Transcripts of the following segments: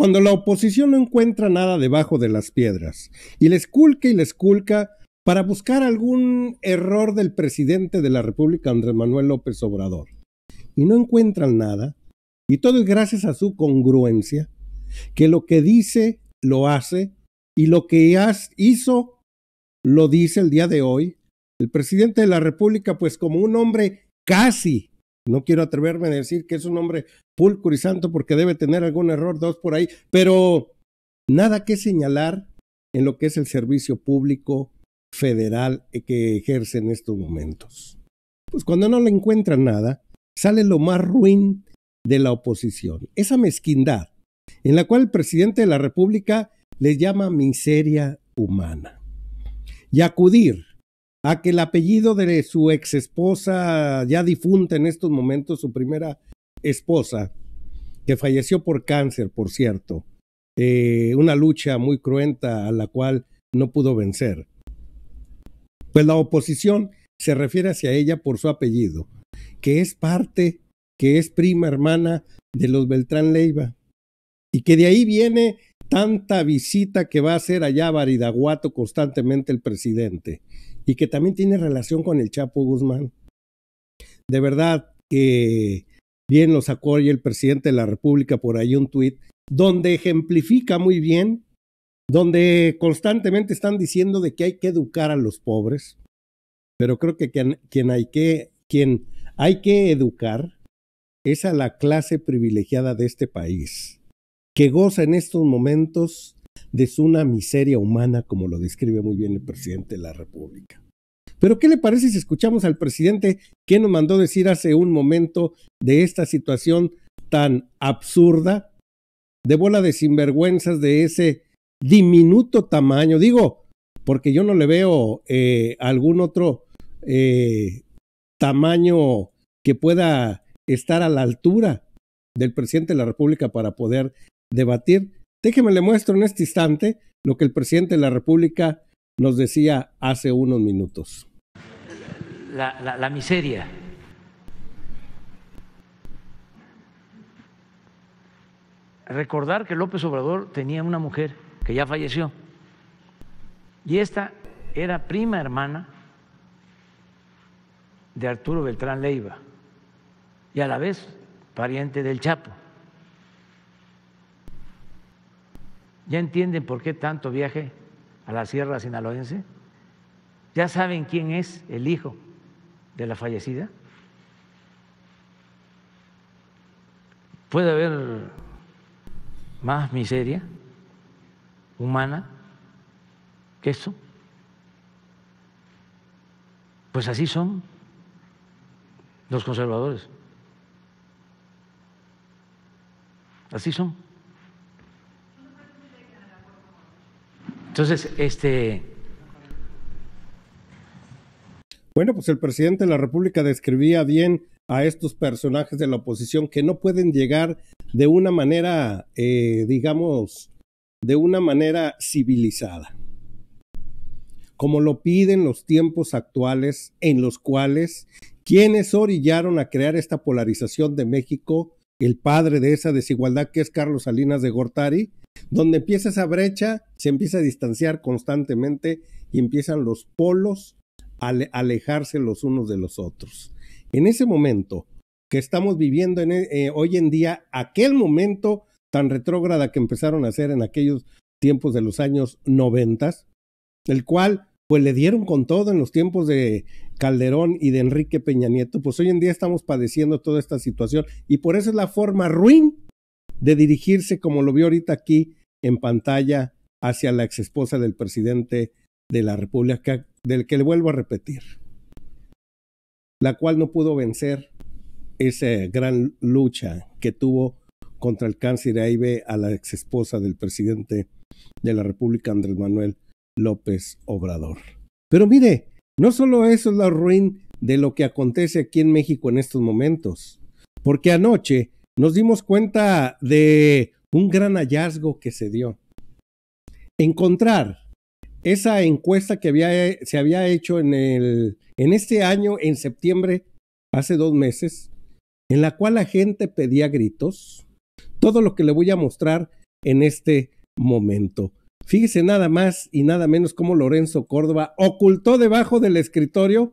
Cuando la oposición no encuentra nada debajo de las piedras y les culca y les culca para buscar algún error del presidente de la República, Andrés Manuel López Obrador, y no encuentran nada, y todo es gracias a su congruencia, que lo que dice lo hace y lo que hizo lo dice el día de hoy. El presidente de la República, pues como un hombre casi no quiero atreverme a decir que es un hombre pulcro y santo porque debe tener algún error, dos por ahí, pero nada que señalar en lo que es el servicio público federal que ejerce en estos momentos. Pues cuando no le encuentran nada, sale lo más ruin de la oposición, esa mezquindad en la cual el presidente de la República les llama miseria humana. Y acudir a que el apellido de su ex esposa, ya difunta en estos momentos, su primera esposa, que falleció por cáncer, por cierto, eh, una lucha muy cruenta a la cual no pudo vencer. Pues la oposición se refiere hacia ella por su apellido, que es parte, que es prima hermana de los Beltrán Leiva, y que de ahí viene tanta visita que va a hacer allá a Baridaguato constantemente el presidente y que también tiene relación con el Chapo Guzmán. De verdad que bien lo sacó hoy el presidente de la República por ahí un tuit, donde ejemplifica muy bien, donde constantemente están diciendo de que hay que educar a los pobres, pero creo que quien, hay que, quien hay que educar es a la clase privilegiada de este país, que goza en estos momentos de una miseria humana, como lo describe muy bien el presidente de la República. Pero ¿qué le parece si escuchamos al presidente que nos mandó decir hace un momento de esta situación tan absurda, de bola de sinvergüenzas de ese diminuto tamaño? Digo, porque yo no le veo eh, algún otro eh, tamaño que pueda estar a la altura del presidente de la República para poder debatir Déjeme le muestro en este instante lo que el presidente de la República nos decía hace unos minutos. La, la miseria. Recordar que López Obrador tenía una mujer que ya falleció y esta era prima hermana de Arturo Beltrán Leiva y a la vez pariente del Chapo. ¿Ya entienden por qué tanto viaje a la Sierra Sinaloense? ¿Ya saben quién es el hijo de la fallecida? ¿Puede haber más miseria humana que eso? Pues así son los conservadores. Así son. Entonces, este... Bueno, pues el presidente de la República describía bien a estos personajes de la oposición que no pueden llegar de una manera, eh, digamos, de una manera civilizada, como lo piden los tiempos actuales en los cuales quienes orillaron a crear esta polarización de México, el padre de esa desigualdad que es Carlos Salinas de Gortari, donde empieza esa brecha, se empieza a distanciar constantemente y empiezan los polos a alejarse los unos de los otros. En ese momento que estamos viviendo e, eh, hoy en día, aquel momento tan retrógrada que empezaron a hacer en aquellos tiempos de los años noventas, el cual pues le dieron con todo en los tiempos de Calderón y de Enrique Peña Nieto, pues hoy en día estamos padeciendo toda esta situación y por eso es la forma ruin de dirigirse, como lo vio ahorita aquí en pantalla, hacia la exesposa del presidente de la República, del que le vuelvo a repetir, la cual no pudo vencer esa gran lucha que tuvo contra el cáncer de AIB a la exesposa del presidente de la República, Andrés Manuel López Obrador. Pero mire, no solo eso es la ruin de lo que acontece aquí en México en estos momentos, porque anoche nos dimos cuenta de un gran hallazgo que se dio. Encontrar esa encuesta que eh, se había hecho en, en este año, en septiembre, hace dos meses, en la cual la gente pedía gritos. Todo lo que le voy a mostrar en este momento. Fíjese nada más y nada menos cómo Lorenzo Córdoba ocultó debajo del escritorio,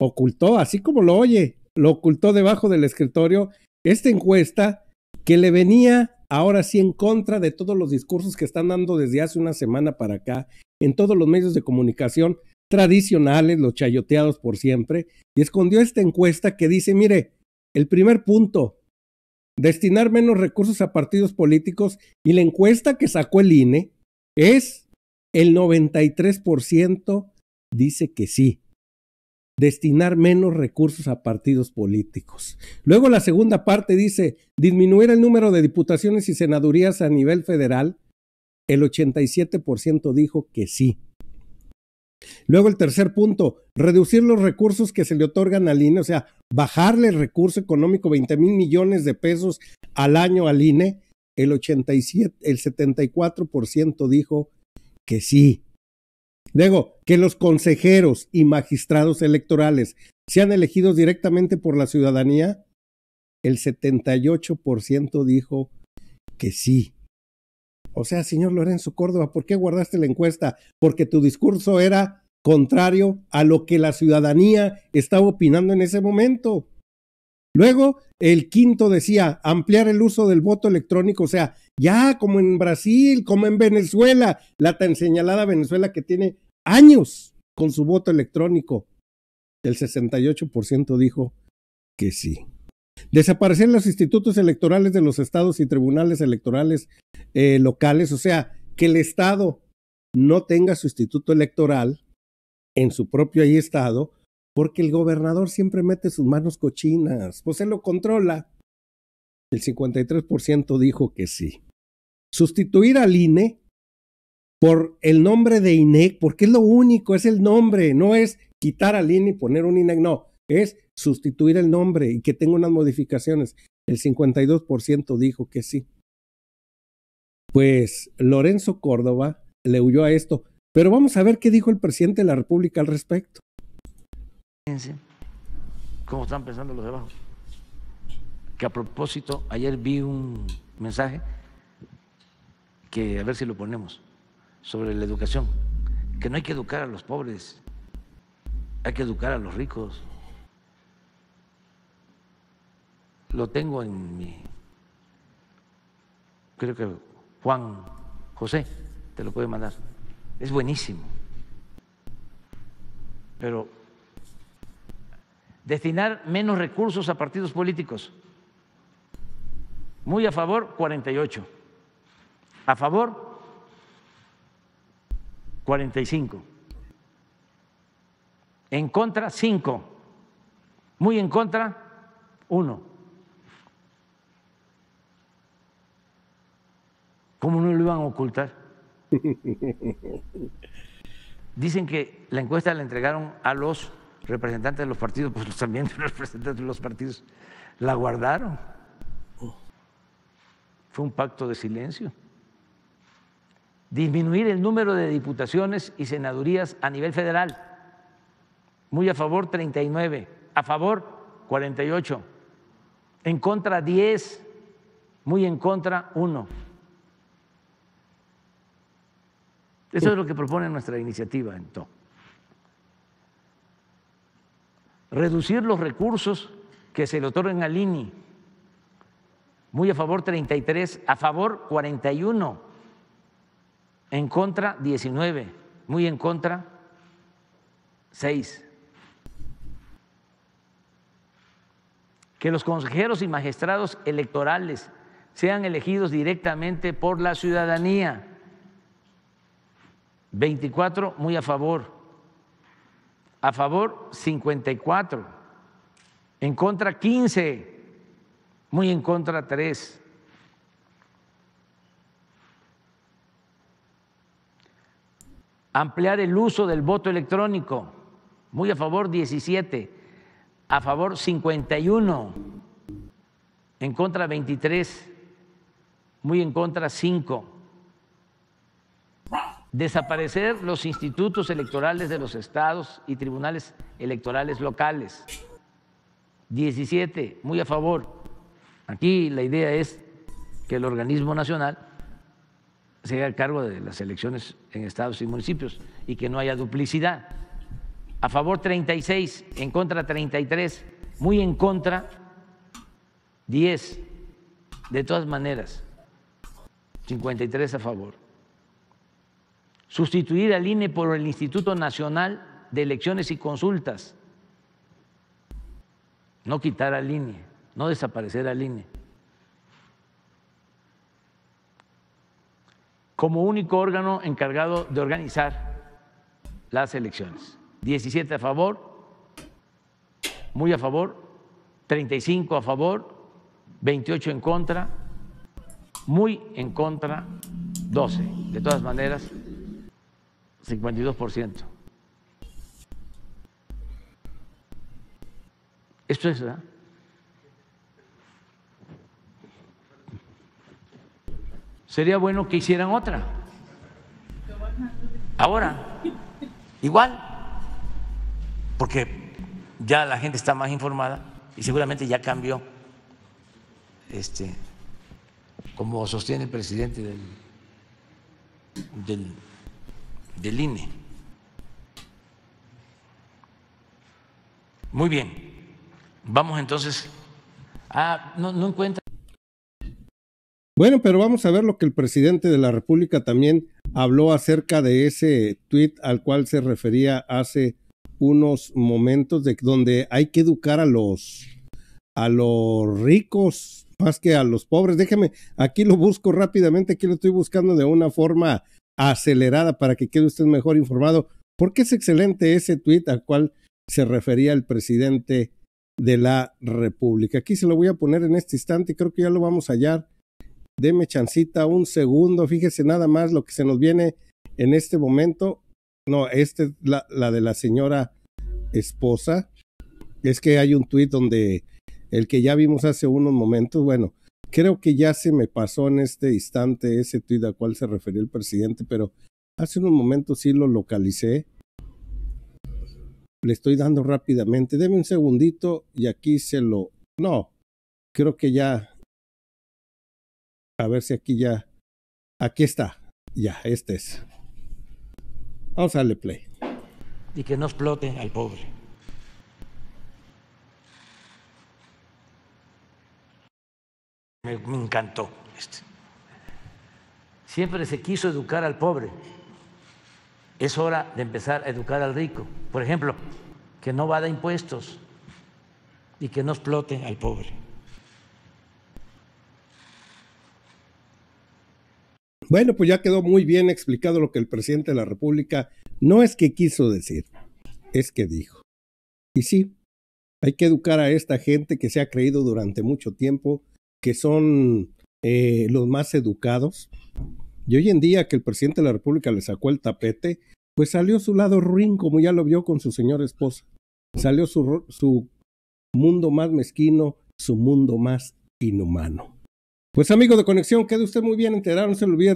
ocultó, así como lo oye, lo ocultó debajo del escritorio esta encuesta que le venía ahora sí en contra de todos los discursos que están dando desde hace una semana para acá en todos los medios de comunicación tradicionales, los chayoteados por siempre, y escondió esta encuesta que dice, mire, el primer punto, destinar menos recursos a partidos políticos y la encuesta que sacó el INE es el 93% dice que sí destinar menos recursos a partidos políticos. Luego la segunda parte dice, disminuir el número de diputaciones y senadurías a nivel federal. El 87% dijo que sí. Luego el tercer punto, reducir los recursos que se le otorgan al INE, o sea, bajarle el recurso económico 20 mil millones de pesos al año al INE. El el 74% dijo que sí. Digo que los consejeros y magistrados electorales sean elegidos directamente por la ciudadanía, el 78% dijo que sí. O sea, señor Lorenzo Córdoba, ¿por qué guardaste la encuesta? Porque tu discurso era contrario a lo que la ciudadanía estaba opinando en ese momento. Luego, el quinto decía ampliar el uso del voto electrónico, o sea, ya como en Brasil, como en Venezuela, la tan señalada Venezuela que tiene años con su voto electrónico. El 68% dijo que sí. Desaparecer los institutos electorales de los estados y tribunales electorales eh, locales, o sea, que el estado no tenga su instituto electoral en su propio ahí estado, porque el gobernador siempre mete sus manos cochinas, pues él lo controla. El 53% dijo que sí. Sustituir al INE por el nombre de INEC, porque es lo único, es el nombre, no es quitar al INE y poner un INEC, no, es sustituir el nombre y que tenga unas modificaciones. El 52% dijo que sí. Pues Lorenzo Córdoba le huyó a esto, pero vamos a ver qué dijo el presidente de la República al respecto. Fíjense cómo están pensando los de abajo. Que a propósito, ayer vi un mensaje que a ver si lo ponemos sobre la educación, que no hay que educar a los pobres, hay que educar a los ricos. Lo tengo en mi, creo que Juan José, te lo puede mandar. Es buenísimo. Pero destinar menos recursos a partidos políticos. Muy a favor, 48. A favor, 45. En contra, 5. Muy en contra, 1. ¿Cómo no lo iban a ocultar? Dicen que la encuesta la entregaron a los representantes de los partidos, pues también los representantes de los partidos la guardaron. Fue un pacto de silencio. Disminuir el número de diputaciones y senadurías a nivel federal. Muy a favor 39, a favor 48, en contra 10, muy en contra 1. Eso es lo que propone nuestra iniciativa en reducir los recursos que se le otorgan al INI. Muy a favor 33, a favor 41, en contra 19, muy en contra 6. Que los consejeros y magistrados electorales sean elegidos directamente por la ciudadanía. 24, muy a favor a favor 54, en contra 15, muy en contra 3. Ampliar el uso del voto electrónico, muy a favor 17, a favor 51, en contra 23, muy en contra 5 desaparecer los institutos electorales de los estados y tribunales electorales locales. 17, muy a favor. Aquí la idea es que el organismo nacional se haga cargo de las elecciones en estados y municipios y que no haya duplicidad. A favor 36, en contra 33, muy en contra 10. De todas maneras, 53 a favor sustituir al INE por el Instituto Nacional de Elecciones y Consultas, no quitar al INE, no desaparecer al INE. Como único órgano encargado de organizar las elecciones. 17 a favor, muy a favor, 35 a favor, 28 en contra, muy en contra, 12. De todas maneras, 52%. Esto es, ¿verdad? Sería bueno que hicieran otra. Ahora, igual, porque ya la gente está más informada y seguramente ya cambió, este, como sostiene el presidente del, del del INE. Muy bien, vamos entonces a... No, encuentra. Bueno, pero vamos a ver lo que el presidente de la República también habló acerca de ese tuit al cual se refería hace unos momentos de donde hay que educar a los a los ricos más que a los pobres. Déjeme, aquí lo busco rápidamente, aquí lo estoy buscando de una forma acelerada para que quede usted mejor informado, porque es excelente ese tuit al cual se refería el presidente de la República. Aquí se lo voy a poner en este instante, creo que ya lo vamos a hallar. Deme chancita un segundo, fíjese nada más lo que se nos viene en este momento. No, esta es la, la de la señora esposa. Es que hay un tuit donde el que ya vimos hace unos momentos, bueno, creo que ya se me pasó en este instante ese tuit al cual se refería el presidente, pero hace un momento sí lo localicé. Le estoy dando rápidamente. Deme un segundito y aquí se lo. No, creo que ya. A ver si aquí ya. Aquí está. Ya, este es. Vamos a darle play. Y que no explote al pobre. Me, encantó. Este. Siempre se quiso educar al pobre. Es hora de empezar a educar al rico. Por ejemplo, que no vada impuestos y que no explote al pobre. Bueno, pues ya quedó muy bien explicado lo que el presidente de la República no es que quiso decir, es que dijo. Y sí, hay que educar a esta gente que se ha creído durante mucho tiempo que son eh, los más educados. Y hoy en día que el presidente de la República le sacó el tapete, pues salió su lado ruin, como ya lo vio con su señora esposa. Salió su, su mundo más mezquino, su mundo más inhumano. Pues amigos de Conexión, quede usted muy bien enterado, no se olvide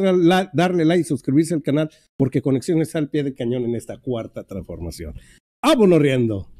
darle like, y suscribirse al canal, porque Conexión está al pie del cañón en esta cuarta transformación. ¡Vámonos riendo!